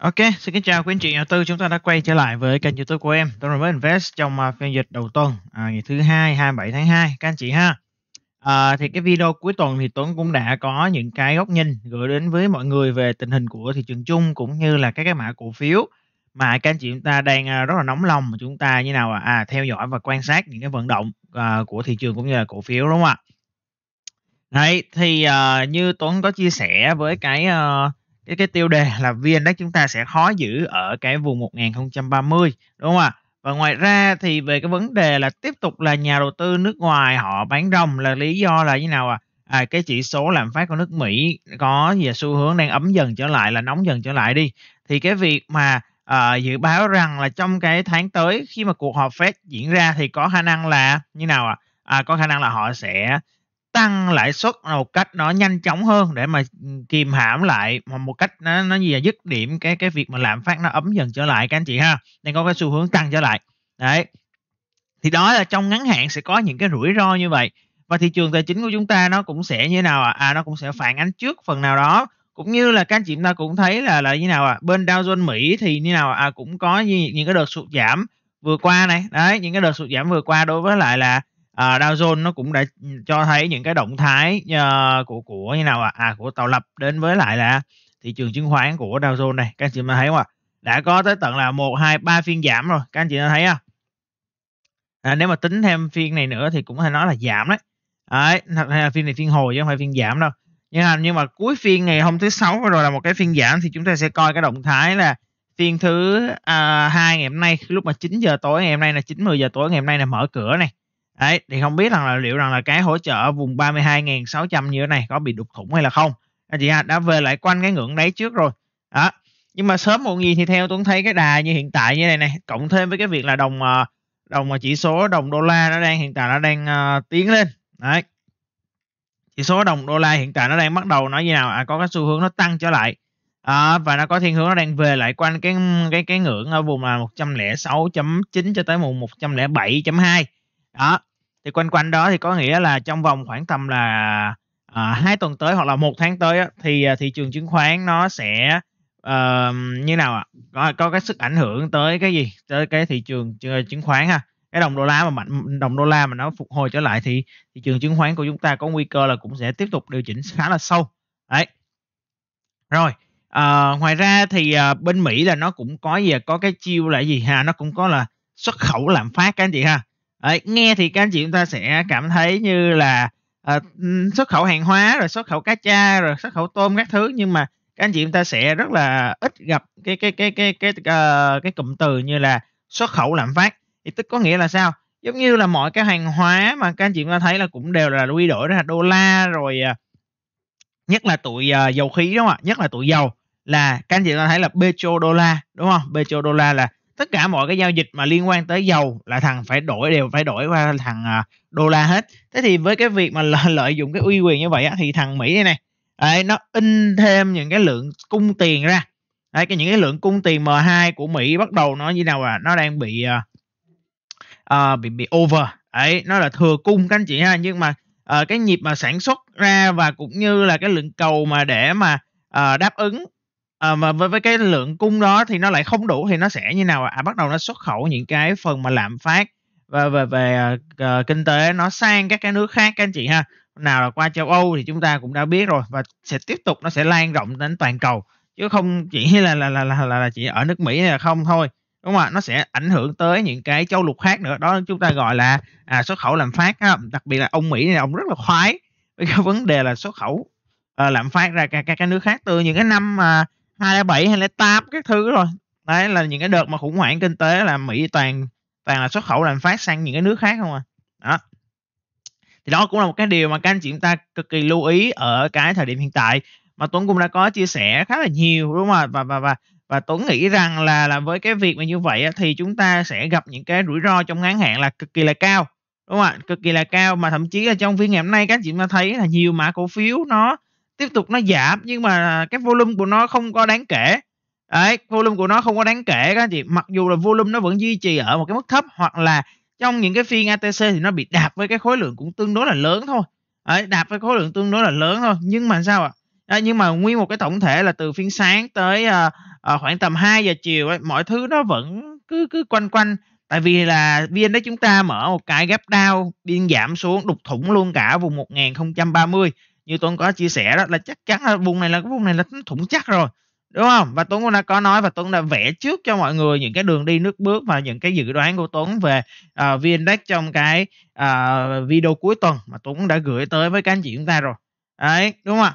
Ok, xin kính chào quý anh chị nhà tư. Chúng ta đã quay trở lại với kênh YouTube của em, Tony mới Invest trong à, phiên dịch đầu tuần à, ngày thứ hai 27 tháng 2 các anh chị ha. À, thì cái video cuối tuần thì Tuấn cũng đã có những cái góc nhìn gửi đến với mọi người về tình hình của thị trường chung cũng như là các cái mã cổ phiếu mà các anh chị chúng ta đang à, rất là nóng lòng chúng ta như nào à, à theo dõi và quan sát những cái vận động à, của thị trường cũng như là cổ phiếu đúng không ạ? Đấy thì à, như Tuấn có chia sẻ với cái à, cái cái tiêu đề là VNX chúng ta sẽ khó giữ ở cái vùng 1030 đúng không ạ? Và ngoài ra thì về cái vấn đề là tiếp tục là nhà đầu tư nước ngoài họ bán ròng là lý do là như nào à? À, cái chỉ số lạm phát của nước Mỹ có về xu hướng đang ấm dần trở lại là nóng dần trở lại đi thì cái việc mà à, dự báo rằng là trong cái tháng tới khi mà cuộc họp Fed diễn ra thì có khả năng là như nào ạ? À? À, có khả năng là họ sẽ tăng lãi suất một cách nó nhanh chóng hơn để mà kìm hãm lại mà một cách nó nó gì là dứt điểm cái cái việc mà lạm phát nó ấm dần trở lại các anh chị ha nên có cái xu hướng tăng trở lại đấy thì đó là trong ngắn hạn sẽ có những cái rủi ro như vậy và thị trường tài chính của chúng ta nó cũng sẽ như thế nào à? à nó cũng sẽ phản ánh trước phần nào đó cũng như là các anh chị chúng ta cũng thấy là là như nào à? bên Dow Jones Mỹ thì như nào à cũng có những, những cái đợt sụt giảm vừa qua này đấy những cái đợt sụt giảm vừa qua đối với lại là à, Dow Jones nó cũng đã cho thấy những cái động thái uh, của của như nào ạ à? à của tạo lập đến với lại là thị trường chứng khoán của Dow Jones này các anh chị mà thấy không ạ à? đã có tới tận là một hai ba phiên giảm rồi các anh chị đã thấy không à, nếu mà tính thêm phiên này nữa thì cũng có thể nói là giảm đấy đấy thật là phiên này phiên hồi chứ không phải phiên giảm đâu nhưng mà nhưng mà cuối phiên ngày hôm thứ sáu rồi là một cái phiên giảm thì chúng ta sẽ coi cái động thái là phiên thứ à, hai uh, ngày hôm nay lúc mà 9 giờ tối ngày hôm nay là 9 10 giờ tối ngày hôm nay là mở cửa này Đấy, thì không biết rằng là liệu rằng là cái hỗ trợ vùng 32.600 như thế này có bị đục thủng hay là không. Anh chị ha, đã về lại quanh cái ngưỡng đấy trước rồi. Đó. Nhưng mà sớm muộn gì thì theo tôi thấy cái đà như hiện tại như này này, cộng thêm với cái việc là đồng ờ, đồng mà ờ, chỉ số đồng đô la nó đang hiện tại nó đang uh, tiến lên. Đấy. Chỉ số đồng đô la hiện tại nó đang bắt đầu nói như nào à có cái xu hướng nó tăng trở lại. À, và nó có thiên hướng nó đang về lại quanh cái cái cái ngưỡng ở vùng là 106.9 cho tới vùng 107.2. Đó thì quanh quanh đó thì có nghĩa là trong vòng khoảng tầm là à, hai tuần tới hoặc là một tháng tới á, thì à, thị trường chứng khoán nó sẽ uh, như nào ạ à? có có cái sức ảnh hưởng tới cái gì tới cái thị trường ờ, chứng khoán ha cái đồng đô la mà mạnh đồng đô la mà nó phục hồi trở lại thì thị trường chứng khoán của chúng ta có nguy cơ là cũng sẽ tiếp tục điều chỉnh khá là sâu đấy rồi à, ngoài ra thì à, bên mỹ là nó cũng có gì có cái chiêu là gì ha nó cũng có là xuất khẩu lạm phát các anh chị ha Đấy, nghe thì các anh chị chúng ta sẽ cảm thấy như là uh, xuất khẩu hàng hóa rồi xuất khẩu cá cha rồi xuất khẩu tôm các thứ nhưng mà các anh chị chúng ta sẽ rất là ít gặp cái cái cái cái cái uh, cái cụm từ như là xuất khẩu lạm phát thì tức có nghĩa là sao giống như là mọi cái hàng hóa mà các anh chị chúng ta thấy là cũng đều là quy đổi ra đô la rồi uh, nhất là tụi uh, dầu khí đúng không ạ nhất là tụi dầu là các anh chị chúng ta thấy là petro đô la đúng không petro đô la là tất cả mọi cái giao dịch mà liên quan tới dầu là thằng phải đổi đều phải đổi qua thằng à, đô la hết thế thì với cái việc mà lợi dụng cái uy quyền như vậy á, thì thằng mỹ này này đấy, nó in thêm những cái lượng cung tiền ra đấy cái những cái lượng cung tiền M2 của Mỹ bắt đầu nó như nào à nó đang bị uh, bị bị over ấy nó là thừa cung các anh chị ha nhưng mà uh, cái nhịp mà sản xuất ra và cũng như là cái lượng cầu mà để mà uh, đáp ứng À, mà với với cái lượng cung đó thì nó lại không đủ thì nó sẽ như nào ạ? À, bắt đầu nó xuất khẩu những cái phần mà lạm phát và về về ờ, uh, ờ, kinh tế nó sang các cái nước khác các anh chị ha. Nào là qua châu Âu thì chúng ta cũng đã biết rồi và sẽ tiếp tục nó sẽ lan rộng đến toàn cầu chứ không chỉ là là là là, là, là chỉ ở nước Mỹ là không thôi. Đúng không ạ? Nó sẽ ảnh hưởng tới những cái châu lục khác nữa. Đó chúng ta gọi là à, xuất khẩu lạm phát ha. Đặc biệt là ông Mỹ này ông rất là khoái với cái vấn đề là xuất khẩu uh, lạm phát ra các các cái nước khác từ những cái năm mà uh, 207 208 các thứ rồi đấy là những cái đợt mà khủng hoảng kinh tế là Mỹ toàn toàn là xuất khẩu làm phát sang những cái nước khác không à đó thì đó cũng là một cái điều mà các anh chị chúng ta cực kỳ lưu ý ở cái thời điểm hiện tại mà Tuấn cũng đã có chia sẻ khá là nhiều đúng không ạ và và và và Tuấn nghĩ rằng là là với cái việc mà như vậy thì chúng ta sẽ gặp những cái rủi ro trong ngắn hạn là cực kỳ là cao đúng không ạ cực kỳ là cao mà thậm chí là trong phiên ngày hôm nay các anh chị mà thấy là nhiều mã cổ phiếu nó tiếp tục nó giảm nhưng mà cái volume của nó không có đáng kể đấy volume của nó không có đáng kể các anh chị mặc dù là volume nó vẫn duy trì ở một cái mức thấp hoặc là trong những cái phiên ATC thì nó bị đạp với cái khối lượng cũng tương đối là lớn thôi đấy, đạp với khối lượng tương đối là lớn thôi nhưng mà sao ạ à? nhưng mà nguyên một cái tổng thể là từ phiên sáng tới à, à, khoảng tầm 2 giờ chiều ấy, mọi thứ nó vẫn cứ cứ quanh quanh tại vì là vn đấy chúng ta mở một cái gap down biên giảm xuống đục thủng luôn cả vùng 1030 như tuấn có chia sẻ đó là chắc chắn là vùng này là cái vùng này là thủng chắc rồi đúng không và tuấn cũng đã có nói và tuấn đã vẽ trước cho mọi người những cái đường đi nước bước và những cái dự đoán của tuấn về uh, à, vn trong cái uh, video cuối tuần mà tuấn đã gửi tới với các anh chị chúng ta rồi đấy đúng không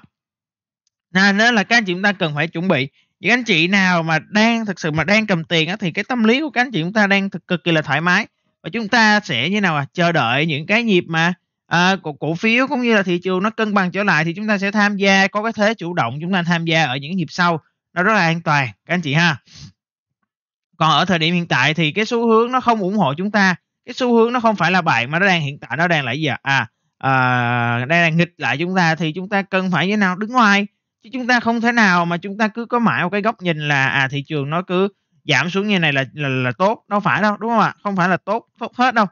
ạ nên là các anh chị chúng ta cần phải chuẩn bị những anh chị nào mà đang thực sự mà đang cầm tiền á, thì cái tâm lý của các anh chị chúng ta đang thực cực kỳ là thoải mái và chúng ta sẽ như nào à chờ đợi những cái nhịp mà à, cổ, cổ phiếu cũng như là thị trường nó cân bằng trở lại thì chúng ta sẽ tham gia có cái thế chủ động chúng ta tham gia ở những nhịp sau nó rất là an toàn các anh chị ha còn ở thời điểm hiện tại thì cái xu hướng nó không ủng hộ chúng ta cái xu hướng nó không phải là bạn mà nó đang hiện tại nó đang là gì à, à à, đang nghịch lại chúng ta thì chúng ta cần phải như thế nào đứng ngoài chứ chúng ta không thể nào mà chúng ta cứ có mãi một cái góc nhìn là à thị trường nó cứ giảm xuống như này là là, là tốt đâu phải đâu đúng không ạ không phải là tốt tốt hết đâu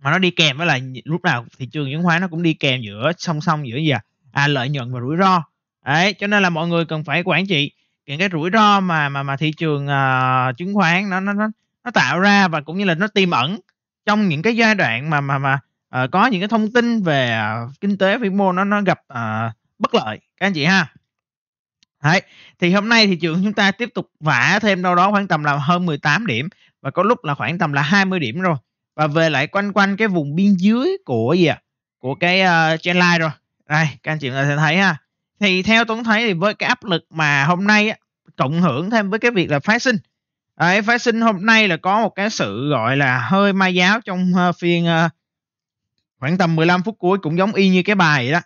mà nó đi kèm với là lúc nào thị trường chứng khoán nó cũng đi kèm giữa song song giữa gì à, à lợi nhuận và rủi ro đấy cho nên là mọi người cần phải quản trị những cái rủi ro mà mà mà thị trường uh, chứng khoán nó nó nó nó tạo ra và cũng như là nó tiềm ẩn trong những cái giai đoạn mà mà mà uh, có những cái thông tin về uh, kinh tế vĩ mô nó nó gặp uh, bất lợi các anh chị ha Đấy. Thì hôm nay thị trường chúng ta tiếp tục vả thêm đâu đó khoảng tầm là hơn 18 điểm và có lúc là khoảng tầm là 20 điểm rồi và về lại quanh quanh cái vùng biên dưới của gì ạ à? của cái uh, ờ, line rồi đây các anh chị ta sẽ thấy ha thì theo tuấn thấy thì với cái áp lực mà hôm nay á, cộng hưởng thêm với cái việc là phát sinh Đấy, phát sinh hôm nay là có một cái sự gọi là hơi ma giáo trong uh, phiên uh, khoảng tầm 15 phút cuối cũng giống y như cái bài vậy đó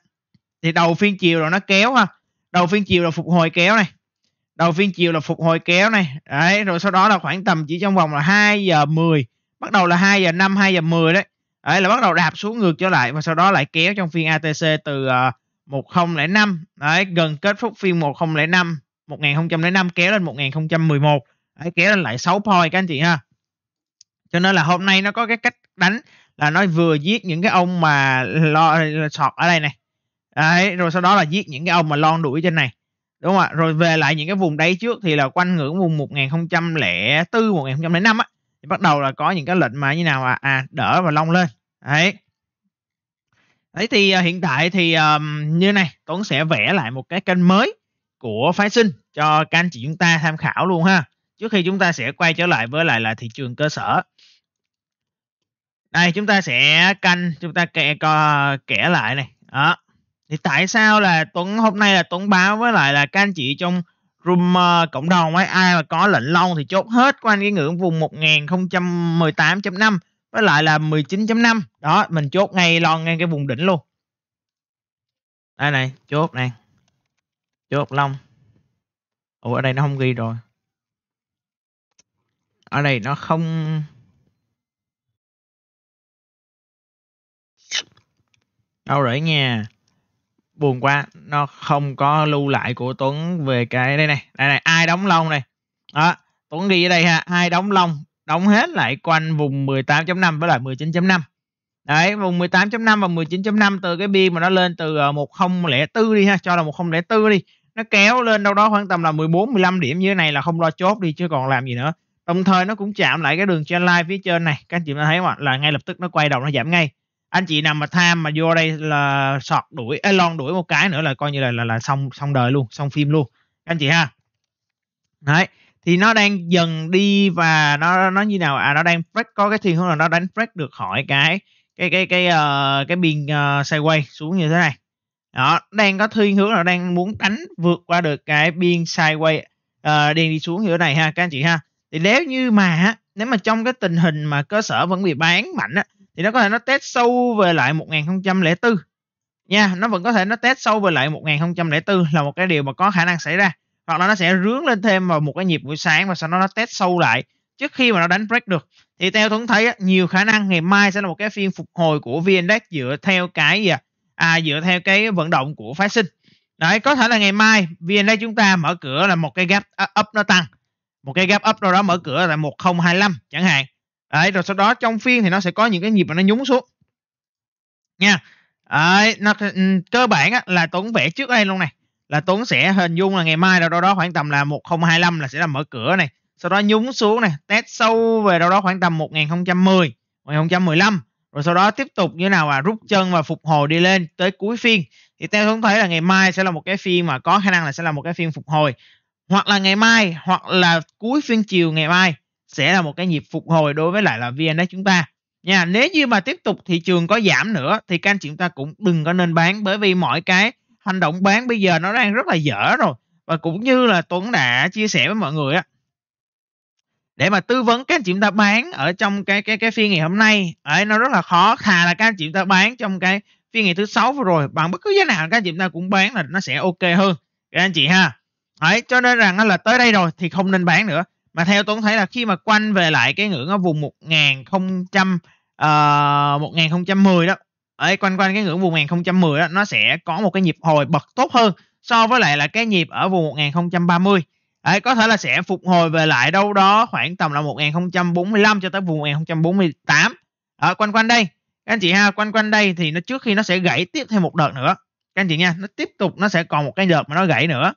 thì đầu phiên chiều rồi nó kéo ha đầu phiên chiều là phục hồi kéo này đầu phiên chiều là phục hồi kéo này đấy rồi sau đó là khoảng tầm chỉ trong vòng là 2 giờ 10 bắt đầu là 2 giờ 5 2 giờ 10 đấy đấy là bắt đầu đạp xuống ngược trở lại và sau đó lại kéo trong phiên ATC từ uh, ờ, 1005 đấy gần kết thúc phiên 1005 1005 kéo lên 1011 đấy, kéo lên lại 6 point các anh chị ha cho nên là hôm nay nó có cái cách đánh là nó vừa giết những cái ông mà lo sọt ở đây này đấy rồi sau đó là giết những cái ông mà lon đuổi trên này đúng không ạ rồi về lại những cái vùng đáy trước thì là quanh ngưỡng vùng 1004 1005 á thì bắt đầu là có những cái lệnh mà như nào à à đỡ và long lên đấy đấy thì à, hiện tại thì um, như này tuấn sẽ vẽ lại một cái kênh mới của phái sinh cho các anh chị chúng ta tham khảo luôn ha trước khi chúng ta sẽ quay trở lại với lại là thị trường cơ sở đây chúng ta sẽ canh chúng ta kẻ co kẻ lại này đó thì tại sao là tuấn hôm nay là tuấn báo với lại là các anh chị trong room uh, cộng đồng ấy ai mà có lệnh long thì chốt hết quanh cái ngưỡng vùng 1018.5 với lại là 19.5 đó mình chốt ngay lon ngay cái vùng đỉnh luôn đây này chốt này chốt long ủa ở đây nó không ghi rồi ở đây nó không đâu rồi nha buồn quá nó không có lưu lại của tuấn về cái đây này đây này ai đóng lông này đó tuấn ghi ở đây ha ai đóng lông đóng hết lại quanh vùng 18.5 với lại 19.5 đấy vùng 18.5 và 19.5 từ cái biên mà nó lên từ 1004 ờ, đi ha cho là 1004 đi nó kéo lên đâu đó khoảng tầm là 14 15 điểm như thế này là không lo chốt đi chứ còn làm gì nữa đồng thời nó cũng chạm lại cái đường trên line phía trên này các anh chị thấy không ạ là ngay lập tức nó quay đầu nó giảm ngay anh chị nào mà tham mà vô đây là sọt đuổi ấy, lon đuổi một cái nữa là coi như là là là xong xong đời luôn xong phim luôn anh chị ha đấy thì nó đang dần đi và nó nó như nào à nó đang break có cái thiên hướng là nó đánh break được khỏi cái cái cái cái uh, cái biên uh, ờ, sideways xuống như thế này đó đang có thiên hướng là đang muốn đánh vượt qua được cái biên sideways uh, ờ, đang đi xuống như thế này ha các anh chị ha thì nếu như mà nếu mà trong cái tình hình mà cơ sở vẫn bị bán mạnh á thì nó có thể nó test sâu về lại 1004 nha nó vẫn có thể nó test sâu về lại 1004 là một cái điều mà có khả năng xảy ra hoặc là nó sẽ rướng lên thêm vào một cái nhịp buổi sáng và sau đó nó test sâu lại trước khi mà nó đánh break được thì theo Tuấn thấy nhiều khả năng ngày mai sẽ là một cái phiên phục hồi của VN Index dựa theo cái gì à? à dựa theo cái vận động của phái sinh đấy có thể là ngày mai VN Index chúng ta mở cửa là một cái gap à, up nó tăng một cái gap up đâu đó mở cửa là 1025 chẳng hạn Đấy, rồi sau đó trong phiên thì nó sẽ có những cái nhịp mà nó nhúng xuống nha Đấy, nó, ừ, cơ bản á, là Tuấn vẽ trước đây luôn này là Tuấn sẽ hình dung là ngày mai đâu đó khoảng tầm là 1025 là sẽ là mở cửa này sau đó nhúng xuống này test sâu về đâu đó khoảng tầm 1010 1015 rồi sau đó tiếp tục như nào à rút chân và phục hồi đi lên tới cuối phiên thì theo Tuấn thấy là ngày mai sẽ là một cái phiên mà có khả năng là sẽ là một cái phiên phục hồi hoặc là ngày mai hoặc là cuối phiên chiều ngày mai sẽ là một cái nhịp phục hồi đối với lại là VNX chúng ta nha nếu như mà tiếp tục thị trường có giảm nữa thì các anh chị chúng ta cũng đừng có nên bán bởi vì mọi cái hành động bán bây giờ nó đang rất là dở rồi và cũng như là Tuấn đã chia sẻ với mọi người á để mà tư vấn các anh chị chúng ta bán ở trong cái cái cái phiên ngày hôm nay ấy nó rất là khó thà là các anh chị chúng ta bán trong cái phiên ngày thứ sáu vừa rồi bằng bất cứ giá nào các anh chị chúng ta cũng bán là nó sẽ ok hơn các anh chị ha Ấy, cho nên rằng là tới đây rồi thì không nên bán nữa mà theo tôi thấy là khi mà quanh về lại cái ngưỡng ở vùng 1000 uh, 1010 đó ấy quanh quanh cái ngưỡng vùng 1010 đó nó sẽ có một cái nhịp hồi bật tốt hơn so với lại là cái nhịp ở vùng 1030 ấy có thể là sẽ phục hồi về lại đâu đó khoảng tầm là 1045 cho tới vùng 1048 ở ờ, quanh quanh đây các anh chị ha quanh quanh đây thì nó trước khi nó sẽ gãy tiếp thêm một đợt nữa các anh chị nha nó tiếp tục nó sẽ còn một cái đợt mà nó gãy nữa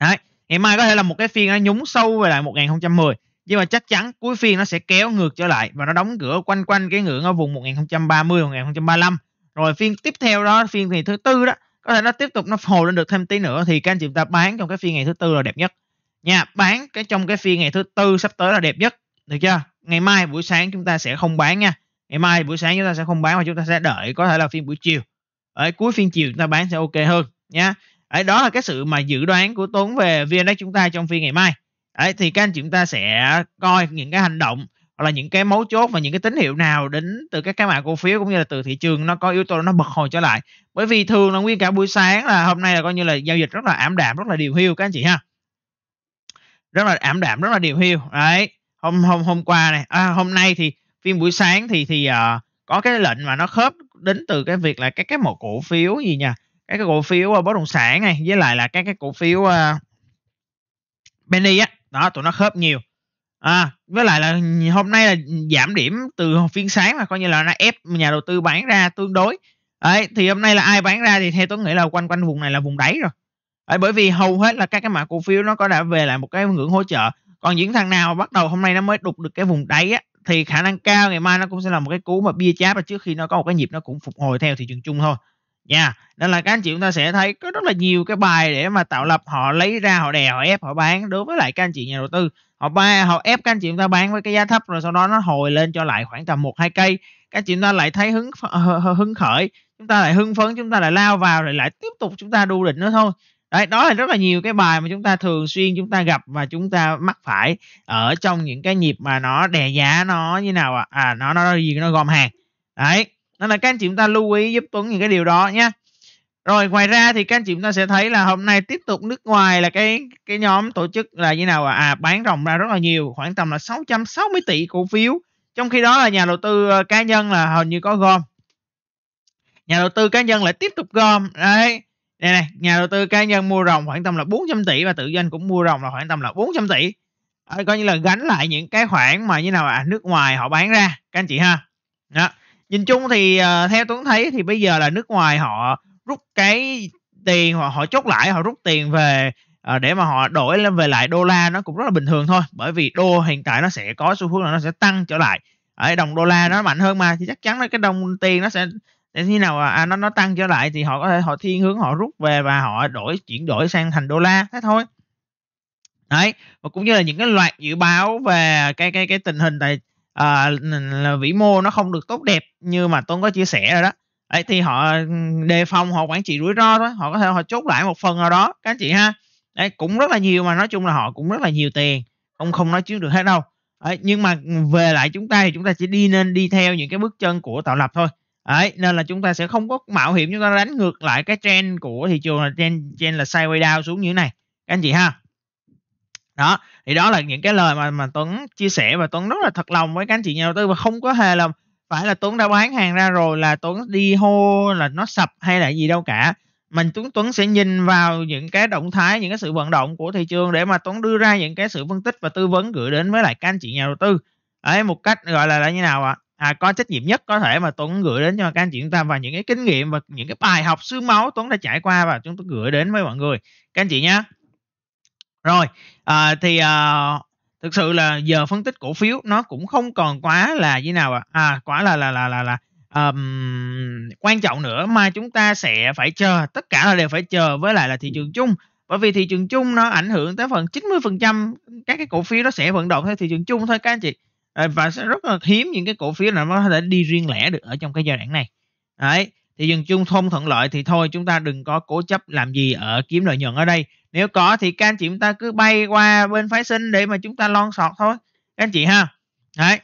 đấy ngày mai có thể là một cái phiên nó nhúng sâu về lại 1010 nhưng mà chắc chắn cuối phiên nó sẽ kéo ngược trở lại và nó đóng cửa quanh quanh cái ngưỡng ở vùng 1030 1035 rồi phiên tiếp theo đó phiên ngày thứ tư đó có thể nó tiếp tục nó hồi lên được thêm tí nữa thì các anh chị ta bán trong cái phiên ngày thứ tư là đẹp nhất nha bán cái trong cái phiên ngày thứ tư sắp tới là đẹp nhất được chưa ngày mai buổi sáng chúng ta sẽ không bán nha ngày mai buổi sáng chúng ta sẽ không bán mà chúng ta sẽ đợi có thể là phiên buổi chiều ở cuối phiên chiều chúng ta bán sẽ ok hơn nhé Đấy, đó là cái sự mà dự đoán của Tuấn về VNX chúng ta trong phiên ngày mai. Đấy, thì các anh chúng ta sẽ coi những cái hành động hoặc là những cái mấu chốt và những cái tín hiệu nào đến từ các cái mã cổ phiếu cũng như là từ thị trường nó có yếu tố nó bật hồi trở lại. Bởi vì thường là nguyên cả buổi sáng là hôm nay là coi như là giao dịch rất là ảm đạm, rất là điều hiu các anh chị ha. Rất là ảm đạm, rất là điều hiu. Đấy, hôm hôm hôm qua này, à, hôm nay thì phiên buổi sáng thì thì uh, có cái lệnh mà nó khớp đến từ cái việc là cái cái một cổ phiếu gì nha các cái cổ phiếu ờ, bất động sản này với lại là các cái cổ phiếu ờ, penny á đó tụi nó khớp nhiều à, với lại là hôm nay là giảm điểm từ phiên sáng mà coi như là nó ép nhà đầu tư bán ra tương đối Đấy, thì hôm nay là ai bán ra thì theo tôi nghĩ là quanh quanh vùng này là vùng đáy rồi Đấy, bởi vì hầu hết là các cái mã cổ phiếu nó có đã về lại một cái ngưỡng hỗ trợ còn những thằng nào bắt đầu hôm nay nó mới đục được cái vùng đáy á, thì khả năng cao ngày mai nó cũng sẽ là một cái cú mà bia chát và trước khi nó có một cái nhịp nó cũng phục hồi theo thị trường chung thôi nha yeah. nên là các anh chị chúng ta sẽ thấy có rất là nhiều cái bài để mà tạo lập họ lấy ra họ đè họ ép họ bán đối với lại các anh chị nhà đầu tư họ ba họ ép các anh chị chúng ta bán với cái giá thấp rồi sau đó nó hồi lên cho lại khoảng tầm một hai cây các anh chị chúng ta lại thấy hứng hứng khởi chúng ta lại hưng phấn chúng ta lại lao vào rồi lại tiếp tục chúng ta đu đỉnh nữa thôi đấy đó là rất là nhiều cái bài mà chúng ta thường xuyên chúng ta gặp và chúng ta mắc phải ở trong những cái nhịp mà nó đè giá nó như nào ạ à? à nó nó gì nó gom hàng đấy nên là các anh chị chúng ta lưu ý giúp tuấn những cái điều đó nhé rồi ngoài ra thì các anh chị chúng ta sẽ thấy là hôm nay tiếp tục nước ngoài là cái cái nhóm tổ chức là như nào à, à bán ròng ra rất là nhiều khoảng tầm là 660 tỷ cổ phiếu trong khi đó là nhà đầu tư ờ, cá nhân là hầu như có gom nhà đầu tư cá nhân lại tiếp tục gom đấy đây này nhà đầu tư cá nhân mua rồng khoảng tầm là 400 tỷ và tự doanh cũng mua rồng là khoảng tầm là 400 tỷ à, coi như là gánh lại những cái khoản mà như nào à, nước ngoài họ bán ra các anh chị ha đó nhìn chung thì uh, theo tuấn thấy thì bây giờ là nước ngoài họ rút cái tiền họ họ chốt lại họ rút tiền về uh, để mà họ đổi lên về lại đô la nó cũng rất là bình thường thôi bởi vì đô hiện tại nó sẽ có xu hướng là nó sẽ tăng trở lại ở đồng đô la nó mạnh hơn mà thì chắc chắn là cái đồng tiền nó sẽ để khi nào à, à, nó nó tăng trở lại thì họ có thể họ thiên hướng họ rút về và họ đổi chuyển đổi sang thành đô la thế thôi đấy và cũng như là những cái loạt dự báo về cái cái cái tình hình tài à, vĩ mô nó không được tốt đẹp như mà tôi có chia sẻ rồi đó Đấy, thì họ đề phòng họ quản trị rủi ro đó họ có thể họ chốt lại một phần nào đó các anh chị ha Đấy, cũng rất là nhiều mà nói chung là họ cũng rất là nhiều tiền không không nói chiếm được hết đâu Đấy, nhưng mà về lại chúng ta thì chúng ta chỉ đi nên đi theo những cái bước chân của tạo lập thôi Đấy, nên là chúng ta sẽ không có mạo hiểm chúng ta đánh ngược lại cái trend của thị trường là trend, trend là sideways down xuống như thế này các anh chị ha đó thì đó là những cái lời mà mà Tuấn chia sẻ và Tuấn rất là thật lòng với các anh chị nhà đầu tư và không có hề là phải là Tuấn đã bán hàng ra rồi là Tuấn đi hô là nó sập hay là gì đâu cả mình Tuấn Tuấn sẽ nhìn vào những cái động thái những cái sự vận động của thị trường để mà Tuấn đưa ra những cái sự phân tích và tư vấn gửi đến với lại các anh chị nhà đầu tư ấy một cách gọi là là như nào ạ à? à, có trách nhiệm nhất có thể mà Tuấn gửi đến cho các anh chị chúng ta và những cái kinh nghiệm và những cái bài học xương máu Tuấn đã trải qua và chúng tôi gửi đến với mọi người các anh chị nhé rồi, à, thì à, thực sự là giờ phân tích cổ phiếu nó cũng không còn quá là như nào ạ? À? à quá là là là là là um, quan trọng nữa mà chúng ta sẽ phải chờ tất cả là đều phải chờ với lại là thị trường chung bởi vì thị trường chung nó ảnh hưởng tới phần 90% các cái cổ phiếu nó sẽ vận động theo thị trường chung thôi các anh chị à, và sẽ rất là hiếm những cái cổ phiếu nào nó có thể đi riêng lẻ được ở trong cái giai đoạn này đấy thị trường chung thông thuận lợi thì thôi chúng ta đừng có cố chấp làm gì ở kiếm lợi nhuận ở đây nếu có thì các anh chị chúng ta cứ bay qua bên phái sinh để mà chúng ta lon sọt thôi các anh chị ha đấy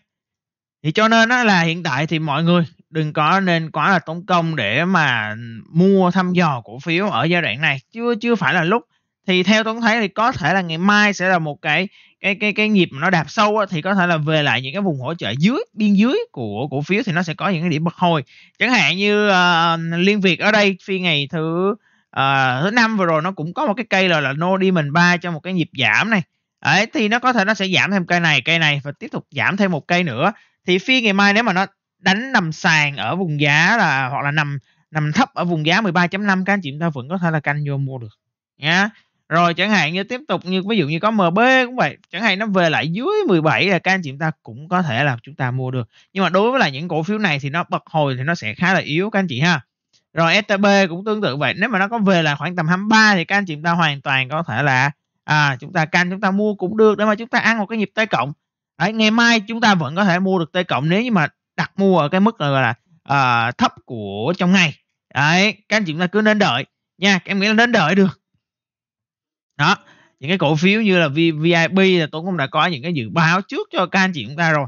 thì cho nên đó là hiện tại thì mọi người đừng có nên quá là tốn công để mà mua thăm dò cổ phiếu ở giai đoạn này chưa chưa phải là lúc thì theo tôi thấy thì có thể là ngày mai sẽ là một cái cái cái cái nhịp mà nó đạp sâu á, thì có thể là về lại những cái vùng hỗ trợ dưới biên dưới của cổ phiếu thì nó sẽ có những cái điểm bật hồi chẳng hạn như uh, liên việt ở đây phiên ngày thứ à, thứ năm vừa rồi nó cũng có một cái cây là là no diamond ba cho một cái nhịp giảm này ấy thì nó có thể nó sẽ giảm thêm cây này cây này và tiếp tục giảm thêm một cây nữa thì phi ngày mai nếu mà nó đánh nằm sàn ở vùng giá là hoặc là nằm nằm thấp ở vùng giá 13.5 các anh chị chúng ta vẫn có thể là canh vô mua được nhá rồi chẳng hạn như tiếp tục như ví dụ như có MB cũng vậy chẳng hạn nó về lại dưới 17 là các anh chị chúng ta cũng có thể là chúng ta mua được nhưng mà đối với là những cổ phiếu này thì nó bật hồi thì nó sẽ khá là yếu các anh chị ha rồi STB cũng tương tự vậy nếu mà nó có về là khoảng tầm 23 thì các anh chị chúng ta hoàn toàn có thể là à, chúng ta canh chúng ta mua cũng được để mà chúng ta ăn một cái nhịp T cộng Đấy, ngày mai chúng ta vẫn có thể mua được T cộng nếu như mà đặt mua ở cái mức là, là à, thấp của trong ngày Đấy, các anh chị chúng ta cứ nên đợi nha em nghĩ là nên đợi được đó những cái cổ phiếu như là VIP là tôi cũng đã có những cái dự báo trước cho các anh chị chúng ta rồi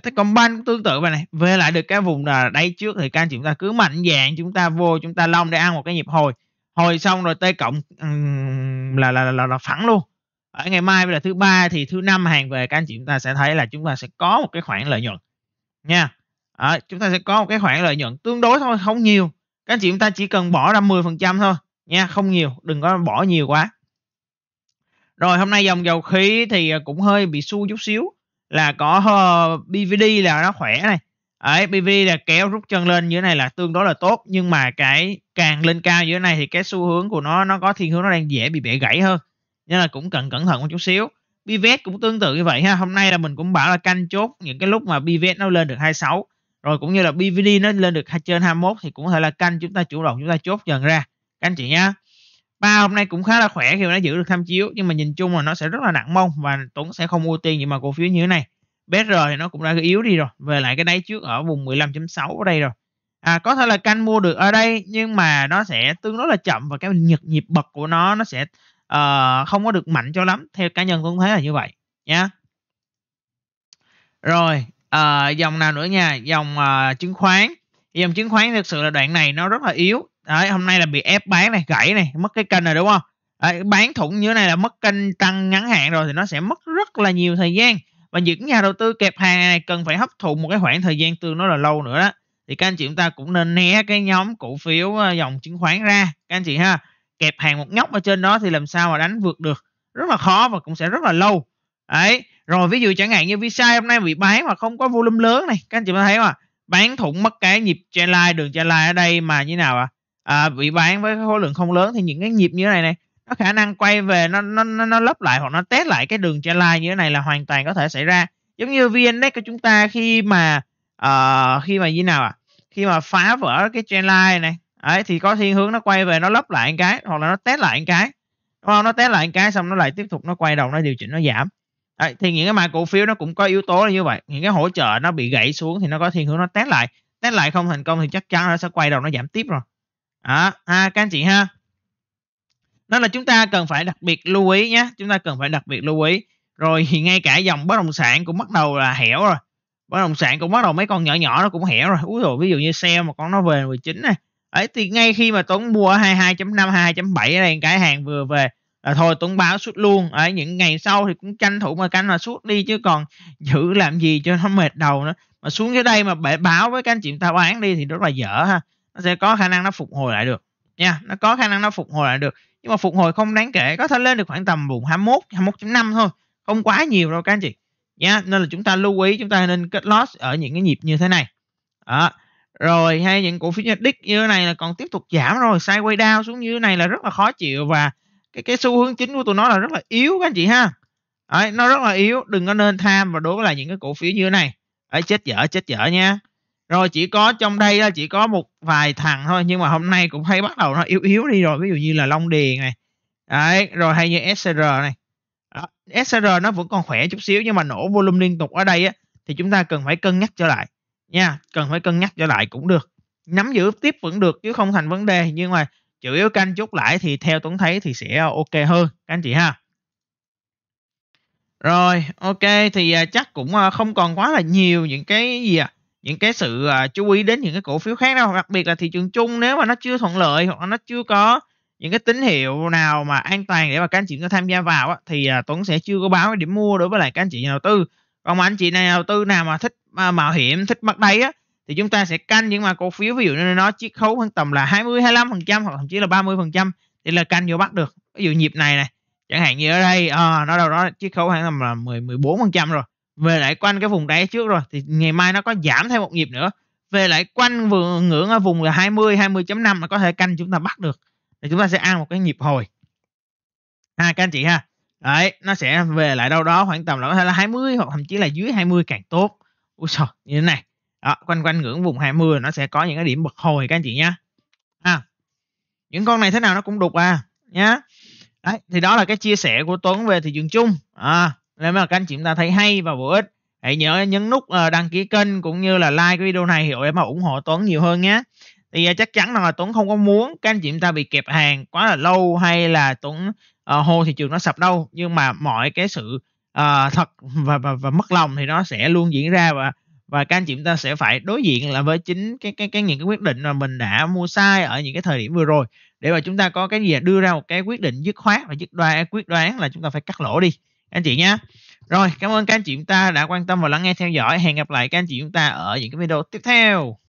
Techcombank cũng tương tự vậy này về lại được cái vùng là đáy trước thì các anh chị chúng ta cứ mạnh dạng chúng ta vô chúng ta long để ăn một cái nhịp hồi hồi xong rồi t cộng um, là, là, là là phẳng luôn ở ngày mai là thứ ba thì thứ năm hàng về các anh chị chúng ta sẽ thấy là chúng ta sẽ có một cái khoản lợi nhuận nha à, chúng ta sẽ có một cái khoản lợi nhuận tương đối thôi không nhiều các anh chị chúng ta chỉ cần bỏ ra 10% thôi nha không nhiều đừng có bỏ nhiều quá rồi hôm nay dòng dầu khí thì à, cũng hơi bị xu chút xíu là có uh, ờ, BVD là nó khỏe này ấy BVD là kéo rút chân lên như thế này là tương đối là tốt nhưng mà cái càng lên cao như thế này thì cái xu hướng của nó nó có thiên hướng nó đang dễ bị bẻ gãy hơn nên là cũng cần cẩn thận một chút xíu pivot cũng tương tự như vậy ha hôm nay là mình cũng bảo là canh chốt những cái lúc mà pivot nó lên được 26 rồi cũng như là BVD nó lên được trên 21 thì cũng có thể là canh chúng ta chủ động chúng ta chốt dần ra các anh chị nhé ba hôm nay cũng khá là khỏe khi mà nó giữ được tham chiếu nhưng mà nhìn chung là nó sẽ rất là nặng mông và Tuấn sẽ không ưu tiên những mà cổ phiếu như thế này BR thì nó cũng đã yếu đi rồi về lại cái đáy trước ở vùng 15.6 ở đây rồi à, có thể là canh mua được ở đây nhưng mà nó sẽ tương đối là chậm và cái nhịp nhịp bật của nó nó sẽ uh, không có được mạnh cho lắm theo cá nhân cũng thấy là như vậy nhé yeah. rồi uh, dòng nào nữa nha dòng uh, chứng khoán dòng chứng khoán thực sự là đoạn này nó rất là yếu đấy, hôm nay là bị ép bán này gãy này mất cái kênh rồi đúng không đấy, bán thủng như thế này là mất kênh tăng ngắn hạn rồi thì nó sẽ mất rất là nhiều thời gian và những nhà đầu tư kẹp hàng này cần phải hấp thụ một cái khoảng thời gian tương đối là lâu nữa đó thì các anh chị chúng ta cũng nên né cái nhóm cổ phiếu ờ, dòng chứng khoán ra các anh chị ha kẹp hàng một nhóc ở trên đó thì làm sao mà đánh vượt được rất là khó và cũng sẽ rất là lâu đấy rồi ví dụ chẳng hạn như visa hôm nay bị bán mà không có volume lớn này các anh chị có thấy không mà bán thủng mất cái nhịp che lai, đường che lai ở đây mà như nào ạ à? à, bị bán với khối lượng không lớn thì những cái nhịp như thế này này nó khả năng quay về nó nó nó, nó lấp lại hoặc nó test lại cái đường line như thế này là hoàn toàn có thể xảy ra giống như vndex của chúng ta khi mà uh, khi mà như nào à khi mà phá vỡ cái line này ấy thì có thiên hướng nó quay về nó lấp lại một cái hoặc là nó test lại một cái đúng không nó test lại một cái xong nó lại tiếp tục nó quay đầu nó điều chỉnh nó giảm Đấy, thì những cái mã cổ phiếu nó cũng có yếu tố là như vậy những cái hỗ trợ nó bị gãy xuống thì nó có thiên hướng nó test lại test lại không thành công thì chắc chắn nó sẽ quay đầu nó giảm tiếp rồi đó ha à, các anh chị ha đó là chúng ta cần phải đặc biệt lưu ý nhé chúng ta cần phải đặc biệt lưu ý rồi thì ngay cả dòng bất động sản cũng bắt đầu là hẻo rồi bất động sản cũng bắt đầu mấy con nhỏ nhỏ nó cũng hẻo rồi úi rồi ví dụ như xe mà con nó về 19 này ấy thì ngay khi mà Tuấn mua 22.5 22.7 đây cái hàng vừa về là thôi Tuấn báo suốt luôn ở những ngày sau thì cũng tranh thủ mà canh mà suốt đi chứ còn giữ làm gì cho nó mệt đầu nữa mà xuống dưới đây mà bể báo với các anh chị ta bán đi thì rất là dở ha nó sẽ có khả năng nó phục hồi lại được nha nó có khả năng nó phục hồi lại được nhưng mà phục hồi không đáng kể có thể lên được khoảng tầm vùng 21 21.5 thôi không quá nhiều đâu các anh chị nha nên là chúng ta lưu ý chúng ta nên kết loss ở những cái nhịp như thế này đó. rồi hay những cổ phiếu nhật đích như thế này là còn tiếp tục giảm rồi sai quay down xuống như thế này là rất là khó chịu và cái cái xu hướng chính của tụi nó là rất là yếu các anh chị ha Đấy, nó rất là yếu đừng có nên tham và đối với lại những cái cổ phiếu như thế này Đấy, chết dở chết dở nha rồi chỉ có trong đây đó chỉ có một vài thằng thôi nhưng mà hôm nay cũng thấy bắt đầu nó yếu yếu đi rồi ví dụ như là long điền này đấy rồi hay như SR này đó. SR nó vẫn còn khỏe chút xíu nhưng mà nổ volume liên tục ở đây á thì chúng ta cần phải cân nhắc trở lại nha cần phải cân nhắc trở lại cũng được nắm giữ tiếp vẫn được chứ không thành vấn đề nhưng mà chủ yếu canh chút lại thì theo tuấn thấy thì sẽ ok hơn các anh chị ha rồi ok thì à, chắc cũng à, không còn quá là nhiều những cái gì ạ à những cái sự à, chú ý đến những cái cổ phiếu khác đâu đặc biệt là thị trường chung nếu mà nó chưa thuận lợi hoặc là nó chưa có những cái tín hiệu nào mà an toàn để mà các anh chị có tham gia vào thì à, Tuấn sẽ chưa có báo điểm mua đối với lại các anh chị nhà đầu tư còn mà anh chị nào đầu tư nào mà thích à, mạo hiểm thích bắt đáy á thì chúng ta sẽ canh nhưng mà cổ phiếu ví dụ như nó chiết khấu khoảng tầm là 20 25 hoặc thậm chí là 30 thì là canh vô bắt được ví dụ nhịp này này chẳng hạn như ở đây à, nó đâu đó chiết khấu khoảng tầm là 10 14 rồi về lại quanh cái vùng đáy trước rồi thì ngày mai nó có giảm thêm một nhịp nữa về lại quanh vùng ngưỡng ở vùng là 20 20.5 là có thể canh chúng ta bắt được thì chúng ta sẽ ăn một cái nhịp hồi ha các anh chị ha đấy nó sẽ về lại đâu đó khoảng tầm là có thể là 20 hoặc thậm chí là dưới 20 càng tốt ui trời như thế này đó, quanh quanh ngưỡng vùng 20 nó sẽ có những cái điểm bật hồi các anh chị nhá ha những con này thế nào nó cũng đục à nhá đấy thì đó là cái chia sẻ của Tuấn về thị trường chung à nếu mà các anh chị chúng ta thấy hay và bổ ích hãy nhớ nhấn nút ờ, đăng ký kênh cũng như là like cái video này hiểu để mà ủng hộ Tuấn nhiều hơn nhé thì ờ, chắc chắn là Tuấn không có muốn các anh chị chúng ta bị kẹp hàng quá là lâu hay là Tuấn uh, hô thị trường nó sập đâu nhưng mà mọi cái sự uh, thật và, và và mất lòng thì nó sẽ luôn diễn ra và và các anh chị chúng ta sẽ phải đối diện là với chính cái cái cái những cái quyết định mà mình đã mua sai ở những cái thời điểm vừa rồi để mà chúng ta có cái gì đưa ra một cái quyết định dứt khoát và dứt đoán quyết đoán là chúng ta phải cắt lỗ đi anh chị nhé rồi cảm ơn các anh chị chúng ta đã quan tâm và lắng nghe theo dõi hẹn gặp lại các anh chị chúng ta ở những cái video tiếp theo